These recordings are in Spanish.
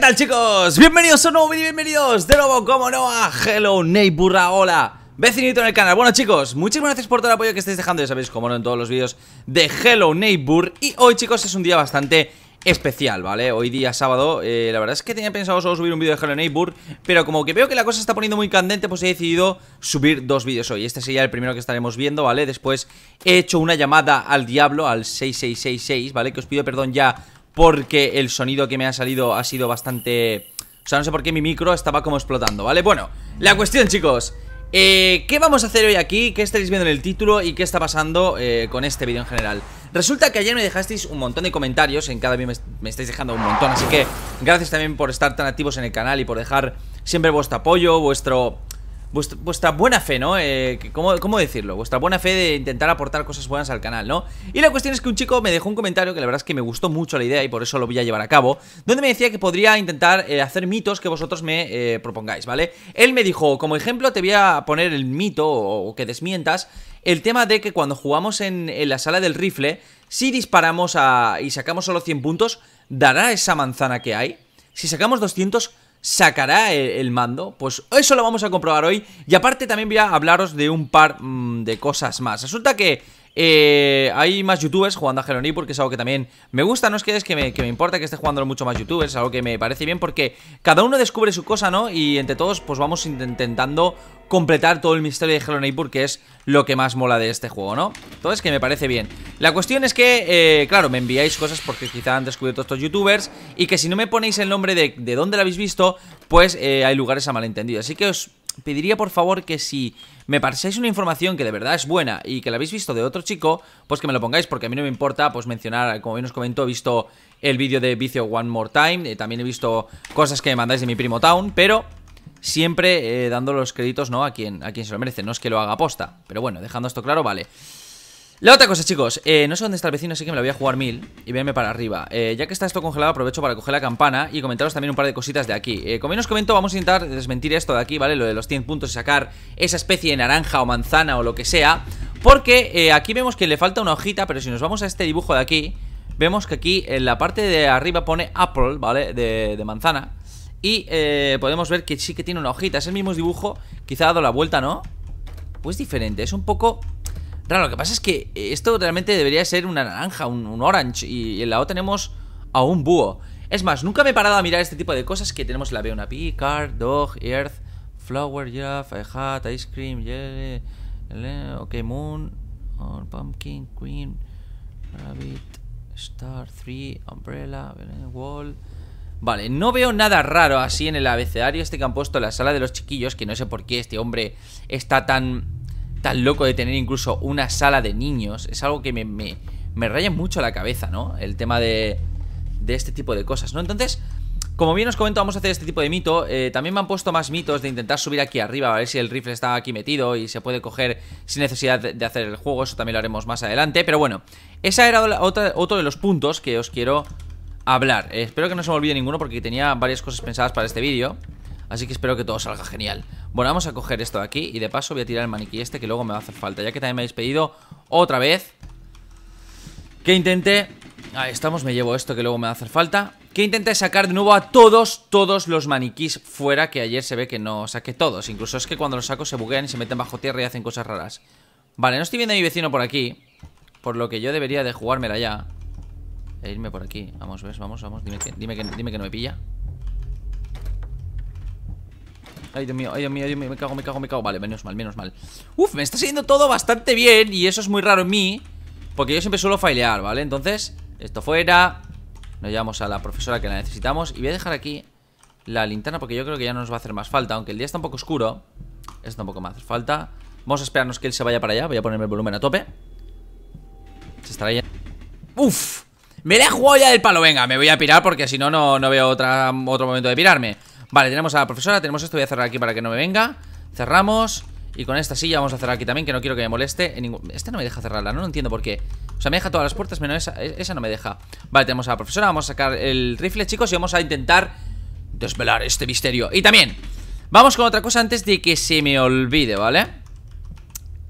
¿Qué tal chicos? Bienvenidos a un nuevo vídeo, bienvenidos de nuevo, como no, a Hello Neighbor hola Vecinito en el canal, bueno chicos, muchísimas gracias por todo el apoyo que estáis dejando, ya sabéis, como no, en todos los vídeos de Hello Neighbor Y hoy chicos es un día bastante especial, ¿vale? Hoy día sábado, eh, la verdad es que tenía pensado solo subir un vídeo de Hello Neighbor Pero como que veo que la cosa está poniendo muy candente, pues he decidido subir dos vídeos hoy Este sería el primero que estaremos viendo, ¿vale? Después he hecho una llamada al diablo, al 6666, ¿vale? Que os pido perdón ya porque el sonido que me ha salido ha sido bastante... O sea, no sé por qué mi micro estaba como explotando, ¿vale? Bueno, la cuestión, chicos eh, ¿Qué vamos a hacer hoy aquí? ¿Qué estáis viendo en el título? ¿Y qué está pasando eh, con este vídeo en general? Resulta que ayer me dejasteis un montón de comentarios En cada vídeo me, estáis dejando un montón Así que gracias también por estar tan activos en el canal Y por dejar siempre vuestro apoyo Vuestro vuestra, buena fe, ¿no? Eh, ¿cómo, decirlo? Vuestra buena fe de intentar aportar cosas buenas al canal, ¿no? Y la cuestión es que un chico me dejó un comentario que la verdad es que me gustó mucho la idea y por eso lo voy a llevar a cabo, donde me decía que podría intentar eh, hacer mitos que vosotros me eh, propongáis, ¿vale? Él me dijo, como ejemplo te voy a poner el mito o, que desmientas, el tema de que cuando jugamos en, la sala del rifle, si disparamos y sacamos solo 100 puntos, ¿dará esa manzana que hay? Si sacamos 200, sacará el, mando? Pues eso lo vamos a comprobar hoy y aparte también voy a hablaros de un par mm, de cosas más. Resulta que eh, hay más youtubers jugando a Hello porque es algo que también me gusta, no es que es que me, que importa que esté jugando mucho más youtubers, es algo que me parece bien porque cada uno descubre su cosa, ¿no? Y entre todos pues vamos intentando completar todo el misterio de Hello porque es lo que más mola de este juego, ¿no? Entonces que me parece bien. La cuestión es que, eh, claro, me enviáis cosas porque quizá han descubierto estos youtubers y que si no me ponéis el nombre de, de dónde lo habéis visto, pues eh, hay lugares a malentendido. Así que os pediría por favor que si me pasáis una información que de verdad es buena y que la habéis visto de otro chico, pues que me lo pongáis porque a mí no me importa pues mencionar, como bien os comento, he visto el vídeo de Vicio One More Time, eh, también he visto cosas que me mandáis de mi primo Town, pero siempre eh, dando los créditos ¿no? a, quien, a quien se lo merece, no es que lo haga aposta, pero bueno, dejando esto claro, vale. La otra cosa, chicos, eh, no sé dónde está el vecino, así que me lo voy a jugar mil y veanme para arriba. Eh, ya que está esto congelado, aprovecho para coger la campana y comentaros también un par de cositas de aquí. Eh, como bien os comento, vamos a intentar desmentir esto de aquí, ¿vale? Lo de los 100 puntos y sacar esa especie de naranja o manzana o lo que sea. Porque aquí vemos que le falta una hojita, pero si nos vamos a este dibujo de aquí, vemos que aquí en la parte de arriba pone Apple, ¿vale? de, manzana. Y podemos ver que sí que tiene una hojita Es el mismo dibujo, quizá ha dado la vuelta, ¿no? Pues diferente, es un poco Raro, lo que pasa es que eh, esto realmente debería ser una naranja, un, orange, y en la O tenemos a un búho. Es más, nunca me he parado a mirar este tipo de cosas que tenemos la B, una P, dog, earth, flower, giraffe, hat, ice cream, jelly, ok, moon, pumpkin, queen, rabbit, star, three, umbrella, wall... Vale, no veo nada raro así en el abecedario este que han puesto en la sala de los chiquillos, que no sé por qué este hombre está tan tan loco de tener incluso una sala de niños. Es algo que me, me, raya mucho la cabeza, ¿no? El tema de, de este tipo de cosas, ¿no? Entonces, como bien os comento, vamos a hacer este tipo de mito. Eh, también me han puesto más mitos de intentar subir aquí arriba, a ver si el rifle está aquí metido y se puede coger sin necesidad de hacer el juego. Eso también lo haremos más adelante. Pero bueno, ese era otro de los puntos que os quiero hablar. Eh, espero que no se me olvide ninguno porque tenía varias cosas pensadas para este vídeo. Así que espero que todo salga genial. Bueno, vamos a coger esto de aquí y de paso voy a tirar el maniquí este que luego me va a hacer falta. Ya que también me habéis pedido otra vez que intente... Ahí estamos, me llevo esto que luego me va a hacer falta. Que intente sacar de nuevo a todos, todos los maniquís fuera que ayer se ve que no saqué todos. Incluso es que cuando los saco se buguean y se meten bajo tierra y hacen cosas raras. Vale, no estoy viendo a mi vecino por aquí. Por lo que yo debería de jugármela ya. E irme por aquí. Vamos, ¿ves? Vamos, vamos. Dime dime que no me pilla. Ay, Dios mío, ay, Dios mío, me cago, me cago, me cago Vale, menos mal, menos mal Uf, me está saliendo todo bastante bien Y eso es muy raro en mí Porque yo siempre suelo failear, ¿vale? Entonces, esto fuera Nos llevamos a la profesora que la necesitamos Y voy a dejar aquí la linterna porque yo creo que ya no nos va a hacer más falta Aunque el día está un poco oscuro Esto tampoco me hace falta Vamos a esperarnos que él se vaya para allá Voy a ponerme el volumen a tope Se estará ya... ¡Uf! Me la he jugado ya del palo Venga, me voy a pirar porque si no, no veo otro momento de pirarme Vale, tenemos a la profesora, tenemos esto, voy a cerrar aquí para que no me venga Cerramos Y con esta silla vamos a cerrar aquí también, que no quiero que me moleste Esta no me deja cerrarla, no, no entiendo por qué O sea, me deja todas las puertas, menos esa, e-, esa no me deja Vale, tenemos a la profesora, vamos a sacar el rifle, chicos Y vamos a intentar desvelar este misterio Y también, vamos con otra cosa antes de que se me olvide, ¿vale?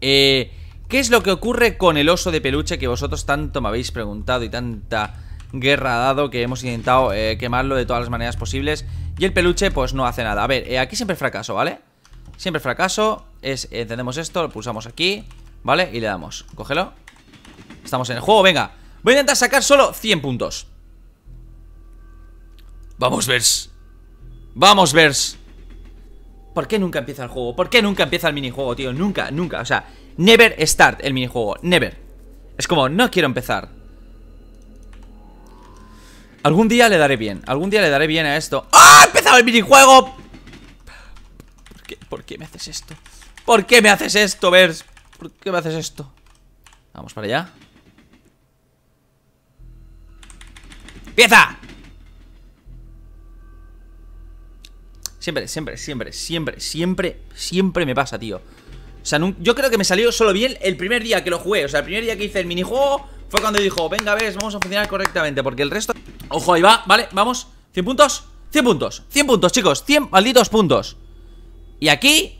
Eh... ¿Qué es lo que ocurre con el oso de peluche que vosotros tanto me habéis preguntado y tanta guerra dado, que hemos intentado eh, quemarlo de todas las maneras posibles. Y el peluche pues no hace nada. A ver, eh, aquí siempre fracaso, ¿vale? Siempre fracaso. Es, encendemos esto, lo pulsamos aquí, ¿vale? Y le damos. Cógelo. Estamos en el juego, venga. Voy a intentar sacar solo 100 puntos. Vamos, Vers. Vamos, Vers. ¿Por qué nunca empieza el juego? ¿Por qué nunca empieza el minijuego, tío? Nunca, nunca. O sea, never start el minijuego. Never. Es como, no quiero empezar. Algún día le daré bien, algún día le daré bien a esto ¡Ah! empezado el minijuego! ¿Por qué, ¿Por qué me haces esto? ¿Por qué me haces esto, Bers? ¿Por qué me haces esto? Vamos para allá Pieza. Siempre, siempre, siempre, siempre, siempre, siempre me pasa, tío O sea, yo creo que me salió solo bien el primer día que lo jugué O sea, el primer día que hice el minijuego fue cuando dijo Venga, ves, vamos a funcionar correctamente Porque el resto... Ojo, ahí va, vale, vamos 100 puntos, 100 puntos, 100 puntos, chicos 100 malditos puntos Y aquí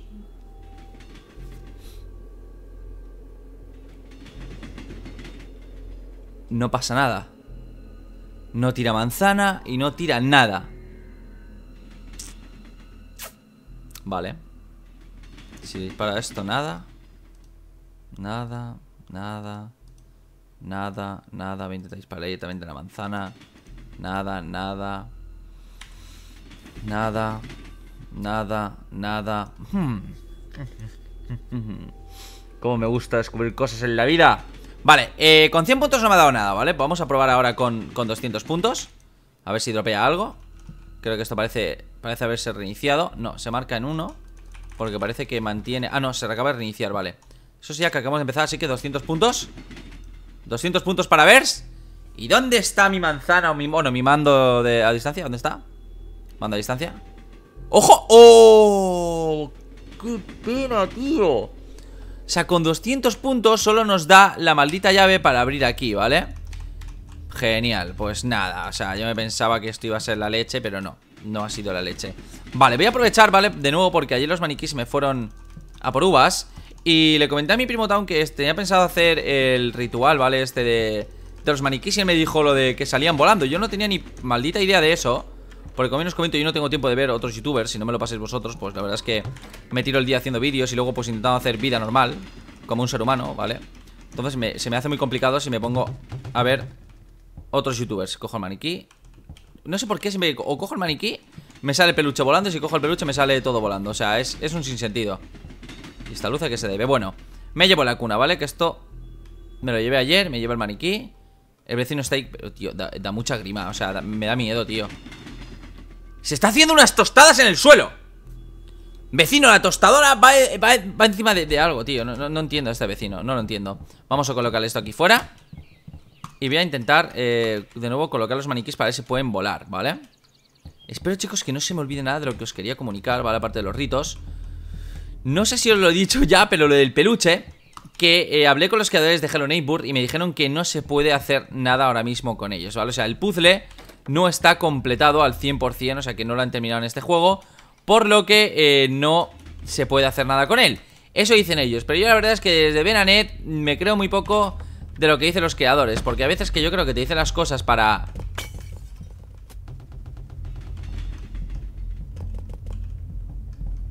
No pasa nada No tira manzana Y no tira nada Vale Si dispara esto, nada Nada, nada Nada, nada, 20 disparar directamente la manzana Nada, nada. Nada. Nada, nada. Hmm. ¿Cómo me gusta descubrir cosas en la vida. Vale, eh, con 100 puntos no me ha dado nada, ¿vale? Vamos a probar ahora con, 200 puntos. A ver si dropea algo. Creo que esto parece, parece haberse reiniciado. No, se marca en uno, Porque parece que mantiene... Ah, no, se acaba de reiniciar, vale. Eso sí, ya que acabamos de empezar, así que 200 puntos. 200 puntos para ver. ¿Y dónde está mi manzana o mi... Bueno, mi mando de, a distancia? ¿Dónde está? ¿Mando a distancia? ¡Ojo! ¡Oh! ¡Qué pena, tío! O sea, con 200 puntos solo nos da la maldita llave para abrir aquí, ¿vale? Genial, pues nada O sea, yo me pensaba que esto iba a ser la leche, pero no No ha sido la leche Vale, voy a aprovechar, ¿vale? De nuevo porque ayer los maniquís me fueron a por uvas Y le comenté a mi primo Town que tenía pensado hacer el ritual, ¿vale? Este de de los maniquíes y él me dijo lo de que salían volando. Yo no tenía ni maldita idea de eso. Porque como bien os comento, yo no tengo tiempo de ver otros youtubers. Si no me lo paséis vosotros, pues la verdad es que me tiro el día haciendo vídeos y luego pues intentando hacer vida normal. Como un ser humano, ¿vale? Entonces se me hace muy complicado si me pongo a ver otros youtubers. Cojo el maniquí. No sé por qué me. O cojo el maniquí, me sale peluche volando. Y si cojo el peluche, me sale todo volando. O sea, es, un sinsentido. ¿Y esta luz a qué se debe? Bueno, me llevo la cuna, ¿vale? Que esto me lo llevé ayer, me llevo el maniquí el vecino está ahí, pero, tío, da, mucha grima O sea, me da miedo, tío Se está haciendo unas tostadas en el suelo Vecino, la tostadora va, encima de, algo, tío no, entiendo a este vecino, no lo entiendo Vamos a colocar esto aquí fuera Y voy a intentar, eh, de nuevo, colocar los maniquís para ver si pueden volar, ¿vale? Espero, chicos, que no se me olvide nada de lo que os quería comunicar, ¿vale? Aparte de los ritos No sé si os lo he dicho ya, pero lo del peluche que eh, hablé con los creadores de Hello Neighbor y me dijeron que no se puede hacer nada ahora mismo con ellos, ¿vale? O sea, el puzzle no está completado al 100%, o sea que no lo han terminado en este juego, por lo que eh, no se puede hacer nada con él. Eso dicen ellos, pero yo la verdad es que desde Benanet me creo muy poco de lo que dicen los creadores, porque a veces que yo creo que te dicen las cosas para...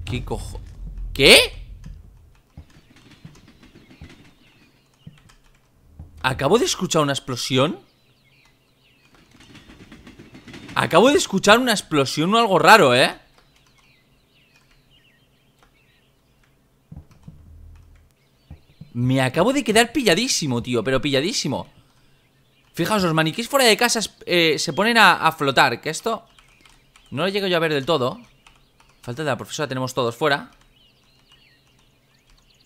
¿Qué cojo? ¿Qué? Acabo de escuchar una explosión Acabo de escuchar una explosión o algo raro, ¿eh? Me acabo de quedar pilladísimo, tío Pero pilladísimo Fijaos, los maniquís fuera de casa eh, se ponen a, flotar Que esto no lo llego yo a ver del todo Falta de la profesora, tenemos todos fuera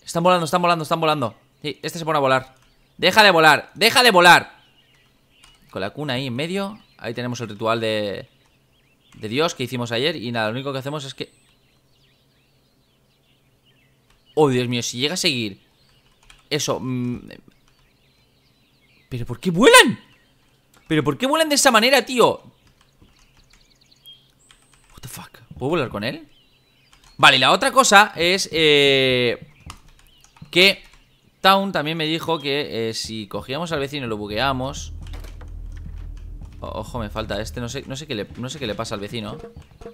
Están volando, están volando, están volando Sí, este se pone a volar Deja de volar, deja de volar Con la cuna ahí en medio Ahí tenemos el ritual de... De Dios que hicimos ayer Y nada, lo único que hacemos es que... Oh, Dios mío, si llega a seguir Eso mm, ¿Pero por qué vuelan? ¿Pero por qué vuelan de esa manera, tío? What the fuck ¿Puedo volar con él? Vale, la otra cosa es eh, Que Town también me dijo que eh, si cogíamos al vecino y lo bugueamos ojo, me falta este. No sé, no, sé qué le, no sé qué le pasa al vecino.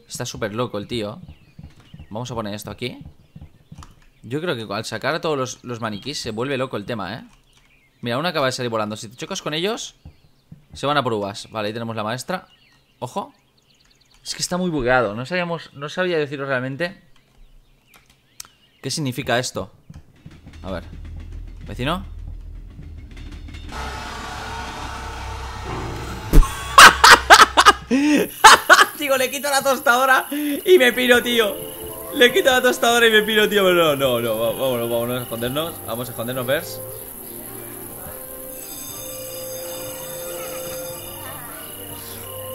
Está súper loco el tío. Vamos a poner esto aquí. Yo creo que al sacar a todos los, maniquís se vuelve loco el tema, ¿eh? Mira, uno acaba de salir volando. Si te chocas con ellos, se van a pruebas. Vale, ahí tenemos la maestra. Ojo. Es que está muy bugueado. No sabíamos, no sabía deciros realmente qué significa esto. A ver. ¿Vecino? Pues Digo, le quito la tostadora y me piro, tío. Le quito la tostadora y me piro, tío. No, no, no. Vámonos, vámonos a escondernos. Vamos a escondernos, Bers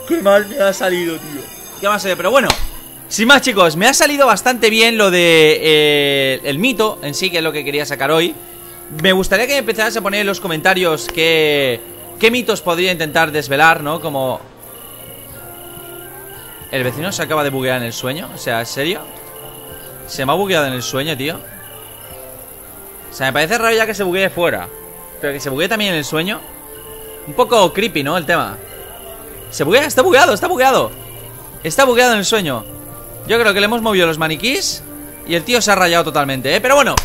Qué mal me ha salido, tío. Qué más Pero bueno, sin más, chicos, me ha salido bastante bien lo de eh, el mito en sí, que es lo que quería sacar hoy. Me gustaría que me empezaras a poner en los comentarios que... qué mitos podría intentar desvelar, ¿no? Como... ¿El vecino se acaba de buguear en el sueño? O sea, ¿en serio? ¿Se me ha bugueado en el sueño, tío? O sea, me parece raro ya que se buguee fuera Pero que se buguee también en el sueño Un poco creepy, ¿no? El tema Se buguea, está bugueado, está bugueado Está bugueado en el sueño Yo creo que le hemos movido los maniquís Y el tío se ha rayado totalmente, ¿eh? Pero bueno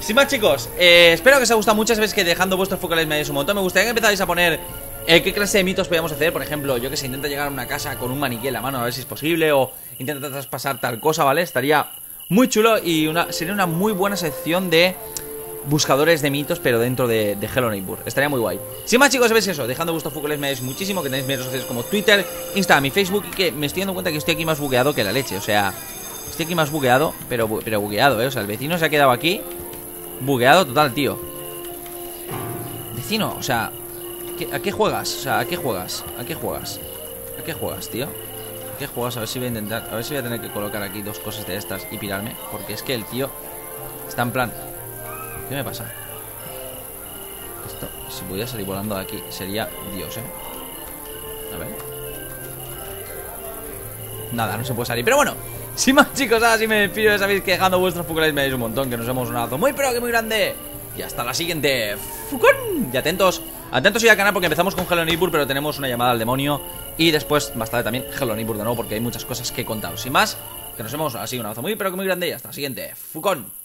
sin más chicos, eh, espero que os haya gustado mucho Sabéis que dejando vuestros focales me dais un montón Me gustaría que empezáis a poner eh, qué clase de mitos podíamos hacer Por ejemplo, yo que se intenta llegar a una casa con un maniquí en la mano A ver si es posible O intenta traspasar tal cosa, ¿vale? Estaría muy chulo y sería una muy buena sección de buscadores de mitos, pero dentro de, de Hello Neighbor. Estaría muy guay. Sin más, chicos, veis eso. Dejando vuestros focales me muchísimo. Que tenéis mis redes sociales como Twitter, Instagram y Facebook. Y que me estoy dando cuenta que estoy aquí más bugueado que la leche. O sea, estoy aquí más bugueado, pero, pero bugueado, ¿eh? O sea, el vecino se ha quedado aquí bugueado total, tío Vecino, o sea ¿A qué juegas? O sea, ¿a qué juegas? ¿A qué juegas? ¿A qué juegas, tío? ¿A qué juegas? A ver si voy a intentar A ver si voy a tener que colocar aquí dos cosas de estas Y pirarme, porque es que el tío Está en plan ¿Qué me pasa? Esto, si pudiera salir volando de aquí Sería Dios, eh A ver Nada, no se puede salir, pero bueno sin más chicos, ahora sí me despido, ya sabéis que dejando vuestros Fukulais me dais un montón, que nos vemos un abrazo muy pero que muy grande. Y hasta la siguiente. ¡Fucón! Y atentos, atentos y al canal porque empezamos con Hello pero tenemos una llamada al demonio. Y después, más tarde también, Hello Neighbor de nuevo, porque hay muchas cosas que contaros. Sin más, que nos vemos así un abrazo muy pero que muy grande y hasta la siguiente. ¡Fucón!